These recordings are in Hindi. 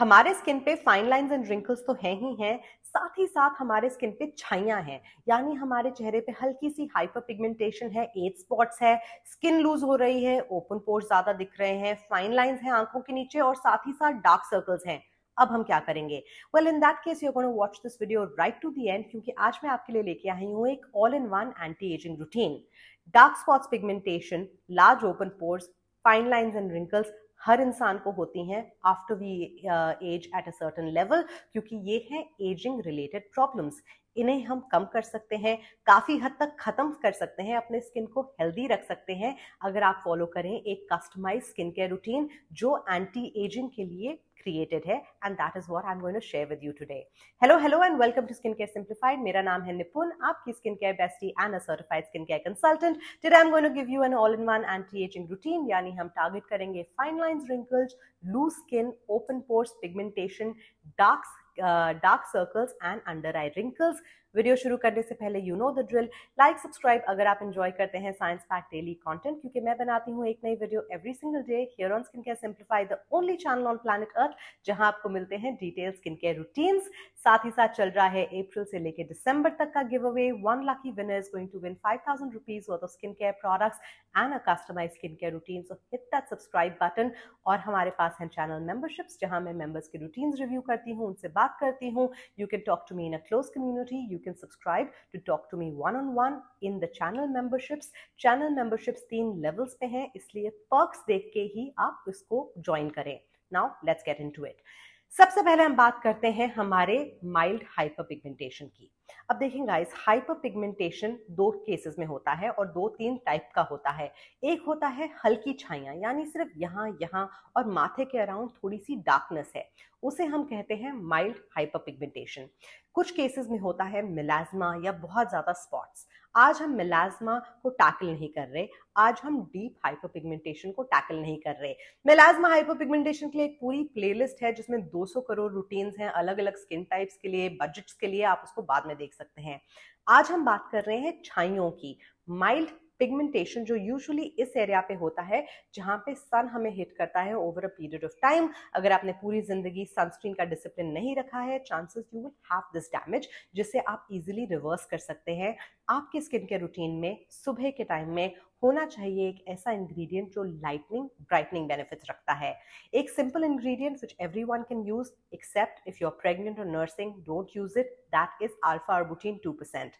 हमारे स्किन पे फाइन लाइंस एंड रिंकल्स तो हैं ही हैं साथ ही साथ हमारे स्किन पे छाइयाँ हैं यानी हमारे चेहरे पे हल्की सी हाइपर पिगमेंटेशन है एज स्पॉट्स है स्किन लूज हो रही है ओपन पोर्स ज्यादा दिख रहे हैं फाइन लाइंस हैं आंखों के नीचे और साथ ही साथ डार्क सर्कल्स हैं अब हम क्या करेंगे well in that case you gonna watch this video right to the end क्योंकि आज मैं आपके लिए लेके आई हूँ एक all in one anti ageing routine dark spots pigmentation large open pores fine lines and wrinkles हर इंसान को होती हैं after we age at a certain level क्योंकि ये हैं एजिंग रिलेटेड प्रॉब्लम्स इन्हें हम कम कर सकते हैं काफ़ी हद तक ख़त्म कर सकते हैं अपने स्किन को हेल्दी रख सकते हैं अगर आप फॉलो करें एक कस्टमाइज स्किन केयर रूटीन जो एंटी एजिंग के लिए created है and that is what I'm going to share with you today. Hello, hello and welcome to Skincare Simplified. मेरा नाम है निपुण आपकी skincare bestie and a certified skincare consultant. Today I'm going to give you an all-in-one anti-aging routine yani hum target karenge fine lines, wrinkles, loose skin, open pores, pigmentation, dark uh, dark circles and under eye wrinkles वीडियो शुरू करने से पहले you know the drill like subscribe अगर आप इंजॉय करते हैं साइंस फैक्ट डेली कॉन्टेंट क्योंकि मैं बनाती हूँ एक नई video every single day here on skin care simplified the only channel on planet earth जहाँ आपको मिलते हैं डिटेल स्किन केयर रूटीन्स साथ ही साथ चल रहा है अप्रैल से लेकर दिसंबर तक का giveaway one lucky winner is going to win five thousand rupees worth of skin care products and a customise skin care routine so hit that subscribe button और हमारे पास हैं चैनल मेंबरशिप्स जहां मैं मेंबर्स के रूटीन रिव्यू करती हूँ उनसे बात करती हूँ you can talk to me in a close community you can subscribe to talk to me one on one in the channel memberships channel memberships तीन लेवल्स पे हैं इसलिए पर्क्स देख के ही आप इसको ज्वाइन करें now let's get into it सबसे पहले हम बात करते हैं हमारे माइल्ड हाइपर पिगमेंटेशन की अब देखें गाइस हाइपर पिगमेंटेशन दो केसेस में होता है और दो तीन टाइप का होता है एक होता है हल्की छाइयाँ यानी सिर्फ यहाँ यहाँ और माथे के अराउंड थोड़ी सी डार्कनेस है उसे हम कहते हैं माइल्ड हाइपर पिगमेंटेशन कुछ केसेस में होता है मिलाजमा या बहुत ज़्यादा स्पॉट्स आज हम मिलाजमा को टैकल नहीं कर रहे आज हम डीप हाइपोपिगमेंटेशन को टैकल नहीं कर रहे मिलाजमा हाइपोपिगमेंटेशन के लिए एक पूरी प्लेलिस्ट है जिसमें 200 करोड़ रूटीन्स हैं अलग अलग स्किन टाइप्स के लिए बजट्स के लिए आप उसको बाद में देख सकते हैं आज हम बात कर रहे हैं छाइयों की माइल्ड पिगमेंटेशन जो यूजुअली इस एरिया पे होता है जहाँ पे सन हमें हिट करता है over a period of time अगर आपने पूरी जिंदगी सनस्क्रीन का डिसिप्लिन नहीं रखा है chances you will have this damage जिसे आप इजिली रिवर्स कर सकते हैं आपके स्किन के रूटीन में सुबह के टाइम में होना चाहिए एक ऐसा इंग्रेडिएंट जो लाइटनिंग ब्राइटनिंग बेनिफिट्स रखता है एक simple ingredient which everyone can use except if you are pregnant और nursing don't use it that is alpha arbutin two percent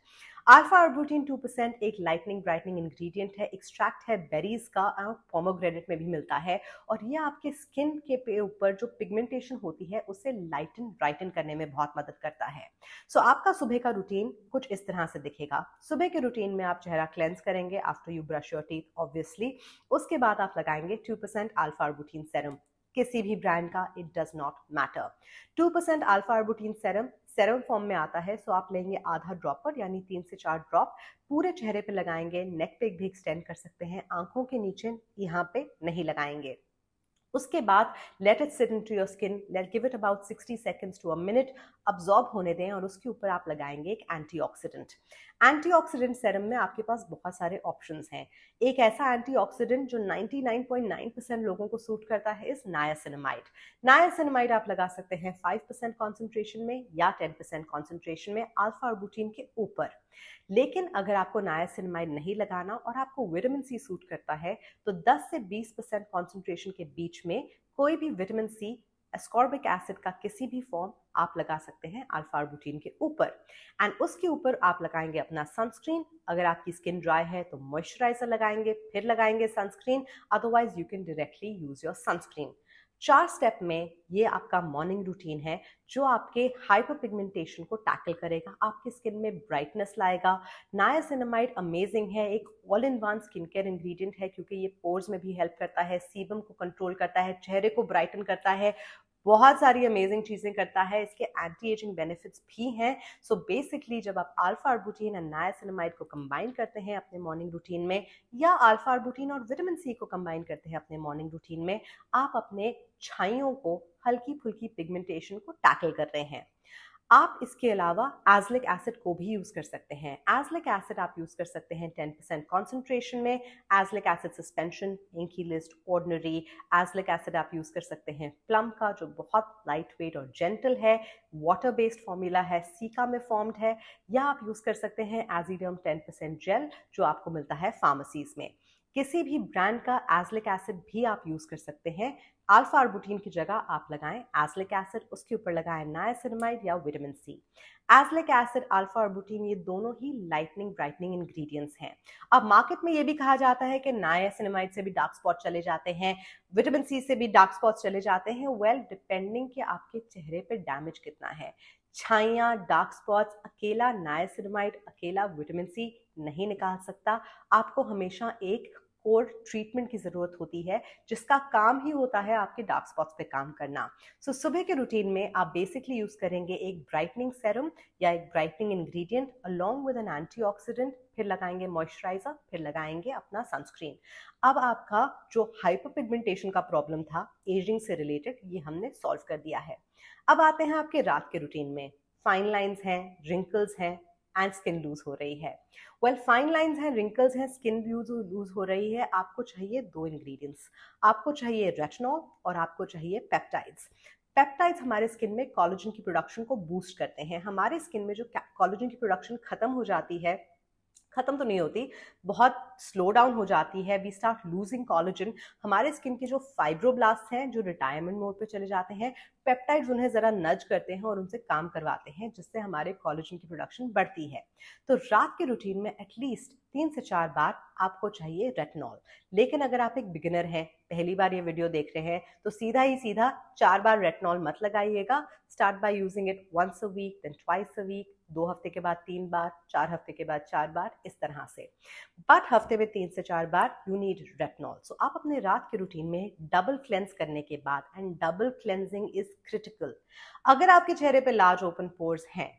alpha arbutin two percent एक लाइटनिंग ब्राइटनिंग इंग्रेडिएंट है एक्सट्रैक्ट है बेरीज का और पोमोग्रेनेट में भी मिलता है और यह आपके स्किन के ऊपर जो पिगमेंटेशन होती है उसे लाइटन ब्राइटन करने में बहुत मदद करता है सो so, आपका सुबह का रूटीन कुछ इस तरह से दिखेगा सुबह के रूटीन में आप चेहरा क्लेंस करेंगे after you brush brush your teeth obviously उसके बाद आप लगाएंगे two percent alpha arbutin serum किसी भी ब्रांड का it does not matter two percent alpha arbutin serum serum form में आता है सो आप लेंगे आधा ड्रॉपर यानी तीन से चार ड्रॉप पूरे चेहरे पे लगाएंगे नेक पे भी एक्सटेंड कर सकते हैं आंखों के नीचे यहाँ पे नहीं लगाएंगे उसके बाद let it sit into your skin let give it about sixty seconds to a minute absorb होने दें और उसके ऊपर आप लगाएंगे एक antioxidant antioxidant serum में आपके पास बहुत सारे ऑप्शंस हैं एक ऐसा एंटी ऑक्सीडेंट जो 99.9 परसेंट लोगों को सूट करता है इस नायासिनमाइड नायासिनमाइड आप लगा सकते हैं 5 परसेंट कॉन्सेंट्रेशन में या 10 परसेंट कॉन्सेंट्रेशन में आल्फा और बुटीन के ऊपर लेकिन अगर आपको नायासिनमाइड नहीं लगाना और आपको विटामिन सी सूट करता है तो 10 से 20 परसेंट कॉन्सेंट्रेशन के बीच में कोई भी विटामिन सी एस्कॉर्बिक एसिड का किसी भी फॉर्म आप लगा सकते हैं अल्फा बुटीन के ऊपर एंड उसके ऊपर आप लगाएंगे अपना सनस्क्रीन अगर आपकी स्किन ड्राई है तो मॉइस्चराइजर लगाएंगे फिर लगाएंगे sunscreen otherwise you can directly use your sunscreen चार स्टेप में ये आपका मॉर्निंग रूटीन है जो आपके हाइपर पिगमेंटेशन को टैकल करेगा आपकी स्किन में ब्राइटनेस लाएगा नायासिनमाइड अमेजिंग है एक all in one skin care ingredient है क्योंकि ये पोर्स में भी हेल्प करता है सीबम को कंट्रोल करता है चेहरे को ब्राइटन करता है बहुत सारी अमेजिंग चीज़ें करता है इसके एंटी एजिंग बेनिफिट्स भी हैं सो बेसिकली जब आप अल्फा आर्बुटीन एंड नायासिनमाइड को कंबाइन करते हैं अपने मॉर्निंग रूटीन में या अल्फा आर्बुटीन और विटामिन सी को कंबाइन करते हैं अपने मॉर्निंग रूटीन में आप अपने छाइयों को हल्की फुल्की पिगमेंटेशन को टैकल कर रहे हैं आप इसके अलावा एजलिक एसिड को भी यूज़ कर सकते हैं एजलिक एसिड आप यूज़ कर सकते हैं 10% परसेंट कॉन्सेंट्रेशन में एजलिक एसिड सस्पेंशन इनकी लिस्ट ऑर्डनरी एजलिक एसिड आप यूज़ कर सकते हैं प्लम का जो बहुत लाइट वेट और जेंटल है वाटर बेस्ड फॉर्मूला है सीका में फॉर्म्ड है या आप यूज़ कर सकते हैं टेन 10% जेल जो आपको मिलता है फार्मेसीज में किसी भी ब्रांड का एजलिक एसिड भी आप यूज़ कर सकते हैं अल्फा आर्बुटीन की जगह आप लगाएं एसलिक एसिड उसके ऊपर लगाएं नायसिनमाइड या vitamin C azelaic acid alpha arbutin ये दोनों ही लाइटनिंग ब्राइटनिंग इंग्रेडिएंट्स हैं अब मार्केट में ये भी कहा जाता है कि नायसिनमाइड से भी डार्क स्पॉट चले जाते हैं विटामिन सी से भी डार्क स्पॉट चले जाते हैं वेल डिपेंडिंग कि आपके चेहरे पर डैमेज कितना है छाइयाँ डार्क स्पॉट्स अकेला नायसिनमाइड अकेला विटामिन सी नहीं निकाल सकता आपको हमेशा एक कोर ट्रीटमेंट की ज़रूरत होती है जिसका काम ही होता है आपके डार्क स्पॉट्स पे काम करना सो so, सुबह के रूटीन में आप बेसिकली यूज़ करेंगे एक ब्राइटनिंग सेरम या एक brightening ingredient along with an antioxidant फिर लगाएंगे मॉइस्चराइजर फिर लगाएंगे अपना सनस्क्रीन अब आपका जो हाइपर पिगमेंटेशन का प्रॉब्लम था एजिंग से रिलेटेड ये हमने सॉल्व कर दिया है अब आते हैं आपके रात के रूटीन में फाइन लाइंस हैं रिंकल्स हैं एंड स्किन लूज हो रही है वेल फाइन लाइन्स हैं रिंकल्स हैं स्किन लूज लूज हो रही है आपको चाहिए दो इंग्रेडिएंट्स आपको चाहिए रेटनॉल और आपको चाहिए पेप्टाइड्स पेप्टाइड्स हमारे स्किन में कॉलोजन की प्रोडक्शन को बूस्ट करते हैं हमारे स्किन में जो कॉलोजन की प्रोडक्शन खत्म हो जाती है ख़त्म तो नहीं होती बहुत स्लो डाउन हो जाती है वी स्टार्ट लूजिंग कॉलोजन हमारे स्किन के जो फाइब्रोब्लास्ट हैं जो रिटायरमेंट मोड पे चले जाते हैं पेप्टाइड्स उन्हें ज़रा नज करते हैं और उनसे काम करवाते हैं जिससे हमारे कॉलोजन की प्रोडक्शन बढ़ती है तो रात के रूटीन में एटलीस्ट तीन से चार बार आपको चाहिए रेटनॉल लेकिन अगर आप एक बिगिनर हैं पहली बार ये वीडियो देख रहे हैं तो सीधा ही सीधा चार बार रेटनॉल मत लगाइएगा start by using it once a week then twice a week दो हफ्ते के बाद तीन बार चार हफ्ते के बाद चार बार इस तरह से बट हफ्ते में तीन से चार बार यू नीड रेटनॉल सो आप अपने रात के रूटीन में डबल क्लेंस करने के बाद and double cleansing is critical अगर आपके चेहरे पे लार्ज ओपन पोर्स हैं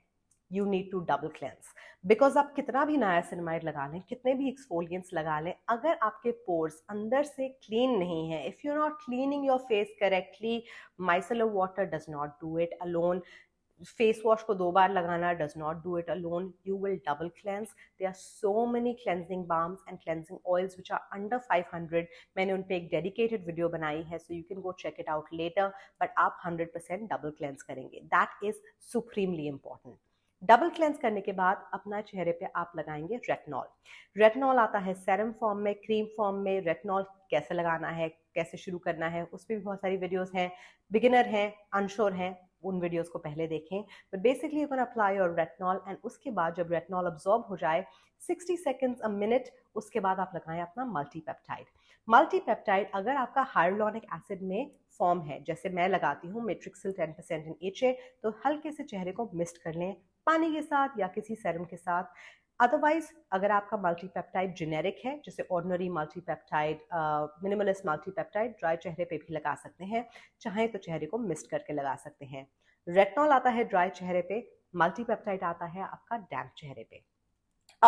you need to double cleanse because आप कितना भी नया सिनेमाइड लगा लें कितने भी एक्सफोलियंस लगा लें अगर आपके पोर्स अंदर से क्लीन नहीं है if you not cleaning your face correctly micellar water does not do it alone face wash को दो बार लगाना does not do it alone you will double cleanse there are so many cleansing balms and cleansing oils which are under hundred मैंने उन पर एक डेडिकेटेड वीडियो बनाई है so you can go check it out later but आप हंड्रेड परसेंट डबल क्लेंस करेंगे that is supremely important double cleanse करने के बाद अपना चेहरे पे आप लगाएंगे रेटनॉल रेटनॉल आता है सेरम फॉर्म में क्रीम फॉर्म में रेटनॉल कैसे लगाना है कैसे शुरू करना है उस पर भी बहुत सारी वीडियोस हैं बिगिनर हैं अनशोर हैं उन वीडियोस को पहले देखें but basically you can apply your retinol and उसके बाद जब रेटनॉल अब्जॉर्ब हो जाए 60 सेकेंड्स अ मिनट उसके बाद आप लगाएं अपना मल्टीपेप्टाइड मल्टीपेप्टाइड अगर आपका हाइड्रोलॉनिक एसिड में फॉर्म है जैसे मैं लगाती हूँ Matrixyl ten percent in H तो हल्के से चेहरे को मिस्ट कर लें पानी के साथ या किसी सेरम के साथ अदरवाइज अगर आपका मल्टीपेप्टाइड जेनेरिक है जैसे Ordinary multipeptide Minimalist multipeptide dry चेहरे पे भी लगा सकते हैं चाहे तो चेहरे को मिस्ट करके लगा सकते हैं रेटनॉल आता है ड्राई चेहरे पे मल्टीपेप्टाइड आता है आपका डैम्प चेहरे पे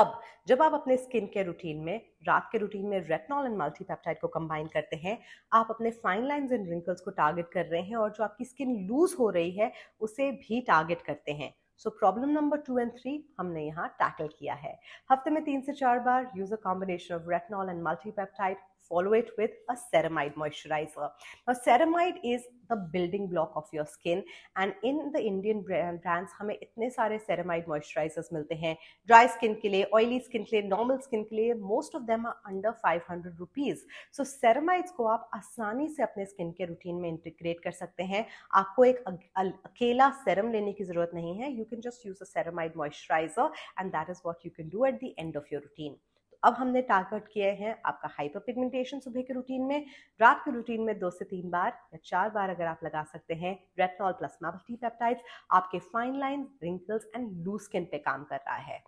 अब जब आप अपने स्किन के रूटीन में रात के रूटीन में रेटनॉल एंड मल्टीपेप्टाइड को कंबाइन करते हैं आप अपने फाइन लाइंस एंड रिंकल्स को टारगेट कर रहे हैं और जो आपकी स्किन लूज हो रही है उसे भी टारगेट करते हैं so problem number two and three हमने यहाँ टैकल किया है हफ्ते में तीन से चार बार use a combination of retinol and multipeptide follow it with a ceramide moisturizer. Now, ceramide is the building block of your skin, and in the Indian brand, brands, हमें इतने सारे ceramide moisturizers Milte hain. dry skin ke liye, oily skin ke liye, normal skin ke liye, most of them are under 500 rupees. So, ceramides ko aap आसानी se apne skin के routine mein integrate kar sakte hain. Aapko ek akela serum lene ki zarurat nahi hai. You can just use a ceramide moisturizer, and that is what you can do at the end of your routine. अब हमने टारगेट किए हैं आपका हाइपर पिगमेंटेशन सुबह के रूटीन में रात के रूटीन में दो से तीन बार या चार बार अगर आप लगा सकते हैं रेटनॉल प्लस मार्बल पेप्टाइड्स आपके fine line wrinkles and loose skin पे काम कर रहा है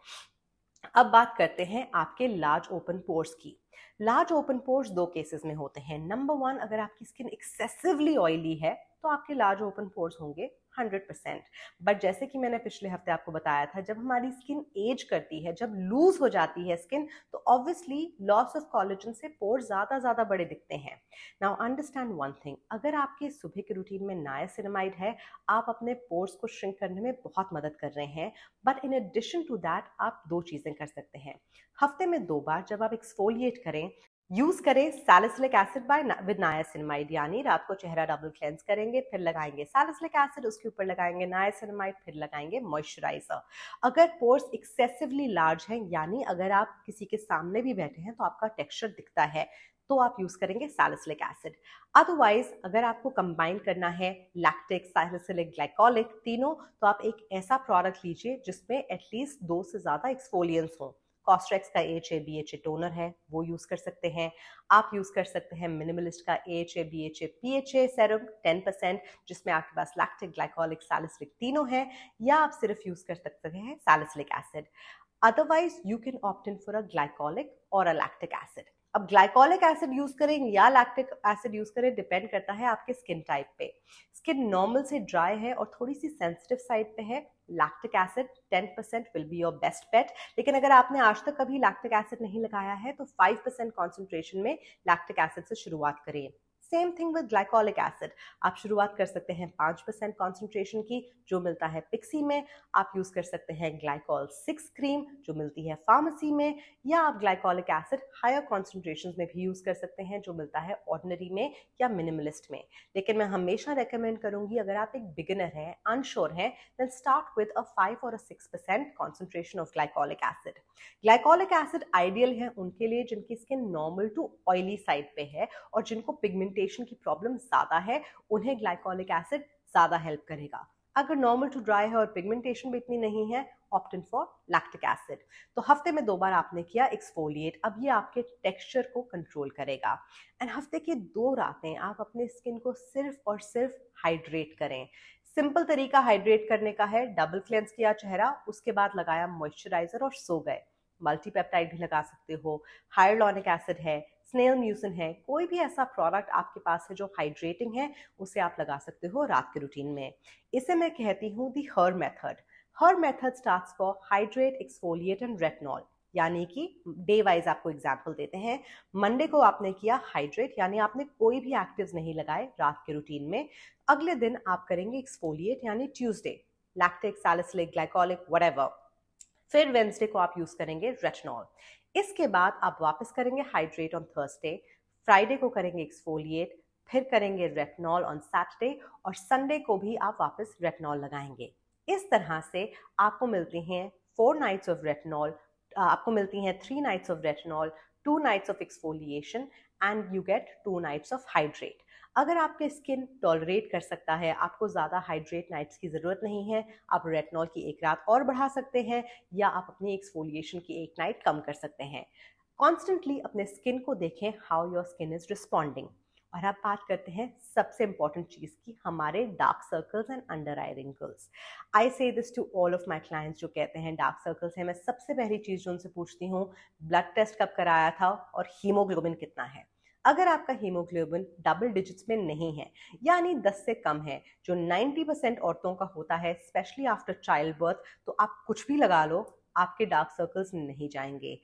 अब बात करते हैं आपके लार्ज ओपन पोर्स की लार्ज ओपन पोर्स दो केसेस में होते हैं नंबर वन अगर आपकी स्किन एक्सेसिवली ऑयली है तो आपके लार्ज ओपन पोर्स होंगे हंड्रेड परसेंट बट जैसे कि मैंने पिछले हफ्ते आपको बताया था जब हमारी स्किन एज करती है जब लूज हो जाती है स्किन तो ऑब्वियसली लॉस ऑफ कॉलेजन से पोर ज़्यादा ज़्यादा बड़े दिखते हैं नाउ अंडरस्टैंड वन थिंग अगर आपके सुबह के रूटीन में नायासिनमाइड है आप अपने पोर्स को श्रिंक करने में बहुत मदद कर रहे हैं but in addition to that आप दो चीज़ें कर सकते हैं हफ्ते में दो बार जब आप एक्सफोलिएट करें यूज करें salicylic acid by with niacinamide यानी रात को चेहरा डबल क्लेंस करेंगे फिर लगाएंगे सैलिसिलिक एसिड उसके ऊपर लगाएंगे नायासिनमाइड फिर लगाएंगे मॉइस्चराइजर अगर पोर्स एक्सेसिवली लार्ज हैं यानी अगर आप किसी के सामने भी बैठे हैं तो आपका टेक्सचर दिखता है तो आप यूज़ करेंगे सैलिसिलिक एसिड अदरवाइज अगर आपको कंबाइन करना है लैक्टिक सैलिसिलिक ग्लाइकोलिक तीनों तो आप एक ऐसा प्रोडक्ट लीजिए जिसमें एटलीस्ट दो से ज़्यादा एक्सफोलियंस हों कॉस्ट्रेक्स का H A B H A toner है वो यूज़ कर सकते हैं आप यूज़ कर सकते हैं मिनिमलिस्ट का H A B H A P H A serum ten percent जिसमें आपके पास लैक्टिक ग्लाइकोलिक सैलिसिलिक तीनों है या आप सिर्फ यूज़ कर सकते हैं salicylic acid otherwise you can opt for a glycolic और अ लैक्टिक एसिड अब ग्लाइकोलिक एसिड यूज करें या लैक्टिक एसिड यूज करें डिपेंड करता है आपके स्किन टाइप पे स्किन नॉर्मल से ड्राई है और थोड़ी सी सेंसिटिव साइड पे है lactic acid 10 percent will be your best bet लेकिन अगर आपने आज तक कभी लैक्टिक एसिड नहीं लगाया है तो 5 परसेंट कॉन्सेंट्रेशन में लैक्टिक एसिड से शुरुआत करें same thing with glycolic acid आप शुरुआत कर सकते हैं पाँच परसेंट कॉन्सेंट्रेशन की जो मिलता है पिक्सी में आप यूज़ कर सकते हैं ग्लाइकॉल सिक्स क्रीम जो मिलती है फार्मेसी में या आप ग्लाइकोलिक एसिड हायर कॉन्सेंट्रेशन में भी यूज़ कर सकते हैं जो मिलता है ऑर्डनरी में या मिनिमलिस्ट में लेकिन मैं हमेशा रेकमेंड करूँगी अगर आप एक बिगिनर हैं अनश्योर हैं then start with a five और a six percent concentration of glycolic acid glycolic acid ideal है उनके लिए जिनकी skin normal to oily side पे है और जिनको पिगमेंट पिगमेंटेशन की प्रॉब्लम ज़्यादा है उन्हें ग्लाइकोलिक एसिड ज़्यादा हेल्प करेगा अगर नॉर्मल टू ड्राई है और पिगमेंटेशन भी इतनी नहीं है ऑप्टन फॉर लैक्टिक एसिड तो हफ्ते में दो बार आपने किया एक्सफोलिएट अब ये आपके टेक्सचर को कंट्रोल करेगा एंड हफ्ते की दो रातें आप अपने स्किन को सिर्फ और सिर्फ हाइड्रेट करें सिंपल तरीका हाइड्रेट करने का है डबल क्लेंस किया चेहरा उसके बाद लगाया मॉइस्चराइजर और सो गए मल्टीपेप्टाइड भी लगा सकते हो हायरलॉनिक एसिड है स्नेल म्यूसिन है कोई भी ऐसा प्रोडक्ट आपके पास है जो हाइड्रेटिंग है उसे आप लगा सकते हो रात के रूटीन में इसे मैं कहती हूँ the HER method HER method start for hydrate exfoliate and retinol यानी कि डे वाइज आपको एग्जाम्पल देते हैं मंडे को आपने किया हाइड्रेट यानी आपने कोई भी एक्टिव नहीं लगाए रात के रूटीन में अगले दिन आप करेंगे एक्सफोलिएट यानी Tuesday lactic salicylic glycolic what फिर वेंसडे को आप यूज करेंगे रेटनॉल इसके बाद आप वापस करेंगे हाइड्रेट ऑन थर्सडे फ्राइडे को करेंगे एक्सफोलिएट फिर करेंगे रेटनॉल ऑन सैटरडे और संडे को भी आप वापस रेटनॉल लगाएंगे इस तरह से आपको मिलती हैं फोर नाइट्स ऑफ रेटनॉल आपको मिलती हैं three nights of retinol two nights of exfoliation and you get two nights of hydrate अगर आपके स्किन टॉलरेट कर सकता है आपको ज़्यादा हाइड्रेट नाइट्स की ज़रूरत नहीं है आप रेटनॉल की एक रात और बढ़ा सकते हैं या आप अपनी एक्सफोलिएशन की एक नाइट कम कर सकते हैं कॉन्स्टेंटली अपने स्किन को देखें how your skin is responding और अब बात करते हैं सबसे इंपॉर्टेंट चीज़ की हमारे dark circles and under eye wrinkles I say this to all of my clients जो कहते हैं डार्क सर्कल्स हैं मैं सबसे पहली चीज़ जो उनसे पूछती हूँ ब्लड टेस्ट कब कराया था और हीमोग्लोबिन कितना है अगर आपका हीमोग्लोबिन डबल डिजिट्स में नहीं है यानी 10 से कम है जो 90 परसेंट औरतों का होता है स्पेशली आफ्टर चाइल्ड बर्थ तो आप कुछ भी लगा लो आपके डार्क सर्कल्स नहीं जाएंगे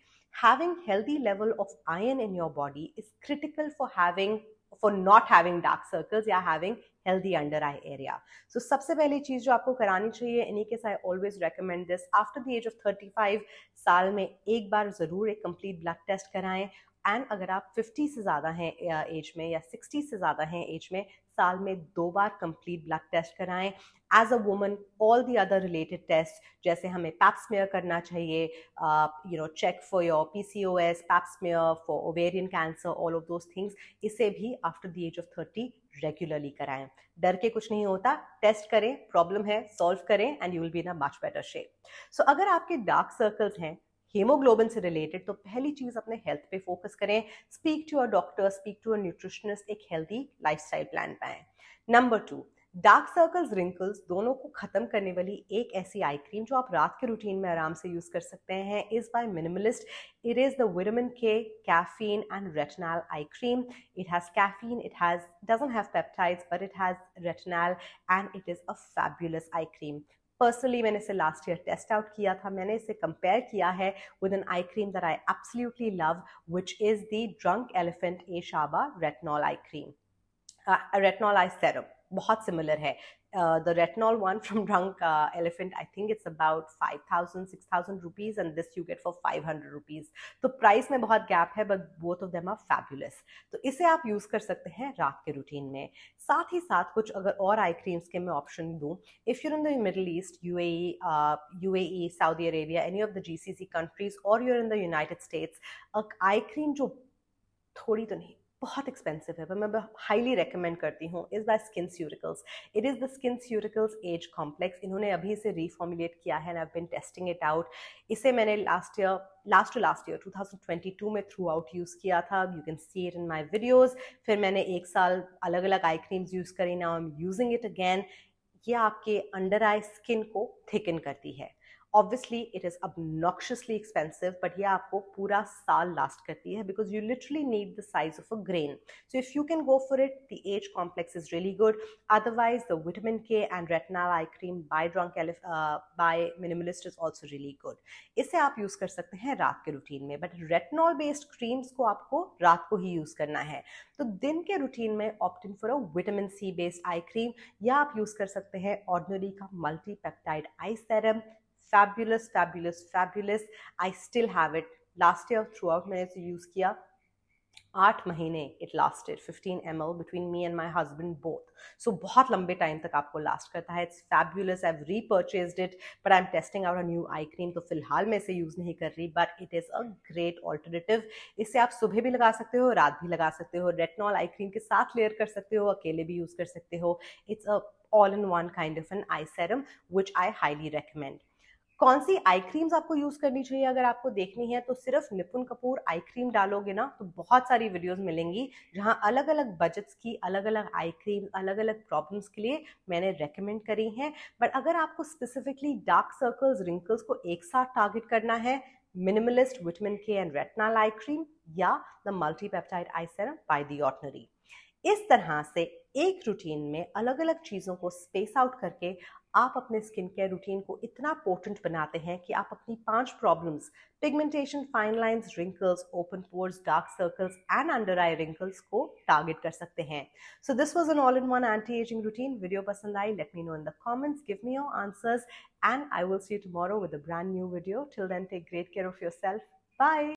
having healthy level of iron in your body is critical for having for not having dark circles या having healthy under eye area so सबसे पहली चीज़ जो आपको करानी चाहिए in case I always recommend this after the age of 35 साल में एक बार ज़रूर एक कंप्लीट ब्लड टेस्ट कराएं एंड अगर आप 50 से ज़्यादा हैं एज में या 60 से ज़्यादा हैं एज में साल में दो बार कंप्लीट ब्लड टेस्ट कराएं as a woman all the other related test जैसे हमें पैप्समेयर करना चाहिए you know check for your P C O S pap smear for ovarian cancer all of those things इसे भी after the age of thirty regularly कराएं डर के कुछ नहीं होता टेस्ट करें प्रॉब्लम है सॉल्व करें and you will be in a much better shape so अगर आपके डार्क सर्कल्स हैं हीमोग्लोबिन से रिलेटेड तो पहली चीज़ अपने हेल्थ पे फोकस करें speak to uh doctor speak to uh nutritionist एक हेल्दी लाइफस्टाइल प्लान पाए number two dark circles wrinkles दोनों को ख़त्म करने वाली एक ऐसी आई क्रीम जो आप रात के रूटीन में आराम से यूज़ कर सकते हैं is by Minimalist it is the vitamin K caffeine and retinal eye cream it has caffeine it has doesn't have peptides but it has retinal and it is a fabulous eye cream personally मैंने इसे लास्ट ईयर टेस्ट आउट किया था मैंने इसे कंपेयर किया है with an eye cream that I absolutely love which is the Drunk Elephant A Shaba retinol eye cream retinol eye serum बहुत सिमिलर है the retinol one from Drunk Elephant I think it's about five thousand six thousand rupees and this you get for five hundred rupees तो प्राइस में बहुत गैप है but both of them are fabulous तो इसे आप यूज़ कर सकते हैं रात के रूटीन में साथ ही साथ कुछ अगर और आई क्रीम्स के मैं ऑप्शन दूँ if you're in the Middle East U A U A Saudi Arabia any of the G C C countries और you're in the United States eye cream जो थोड़ी तो नहीं बहुत एक्सपेंसिव है पर मैं हाईली रेकमेंड करती हूँ is by skin ceuticals it is the skin ceuticals age complex इन्होंने अभी इसे रीफॉर्मुलेट किया है and I been testing it out इसे मैंने last year last to last year 2022 में थ्रू आउट यूज़ किया था you can see it in my videos फिर मैंने एक साल अलग अलग आई क्रीम्स यूज़ करी ना I am using it again ये आपके अंडर आई स्किन को थिकन करती है obviously it is obnoxiously expensive but ये आपको पूरा साल लास्ट करती है because you literally need the size of a grain so if you can go for it the age complex is really good otherwise the vitamin K and retinal eye cream by drunk by Minimalist is also really good इसे आप यूज़ कर सकते हैं रात के रूटीन में बट रेटनॉल बेस्ड क्रीम्स को आपको रात को ही यूज़ करना है तो दिन के रूटीन में opting for a vitamin C based eye cream या आप यूज़ कर सकते हैं ऑर्डनरी का multi eye serum fabulous fabulous fabulous I still have it last year throughout मैंने इसे यूज़ किया आठ महीने it lasted fifteen M L between me and my husband both so बहुत लंबे टाइम तक आपको लास्ट करता है it's fabulous have repurchase it but I am testing out a new eye cream तो फिलहाल मैं इसे यूज़ नहीं कर रही but it is a great alternative इसे आप सुबह भी लगा सकते हो रात भी लगा सकते हो रेटनॉल आई क्रीम के साथ लेयर कर सकते हो अकेले भी यूज़ कर सकते हो it's a all in one kind of an eye serum which I highly recommend कौन सी आई क्रीम्स आपको यूज करनी चाहिए अगर आपको देखनी है तो सिर्फ निपुन कपूर आई क्रीम डालोगे ना तो बहुत सारी वीडियोस मिलेंगी जहां अलग अलग बजट्स की अलग अलग आई क्रीम अलग अलग प्रॉब्लम्स के लिए मैंने रेकमेंड करी हैं बट अगर आपको स्पेसिफिकली डार्क सर्कल्स रिंकल्स को एक साथ टारगेट करना है Minimalist vitamin K and retinal eye cream या the multipeptide eye serum by the Ordinary इस तरह से एक रूटीन में अलग अलग चीज़ों को स्पेस आउट करके आप अपने स्किन केयर रूटीन को इतना पोर्टेंट बनाते हैं कि आप अपनी पांच problems pigmentation fine lines wrinkles open pores dark circles and under eye wrinkles को टारगेट कर सकते हैं so this was an all in one anti ageing routine video पसंद आई let me know in the comments give me your answers and I will see you tomorrow with a brand new video till then take great care of your bye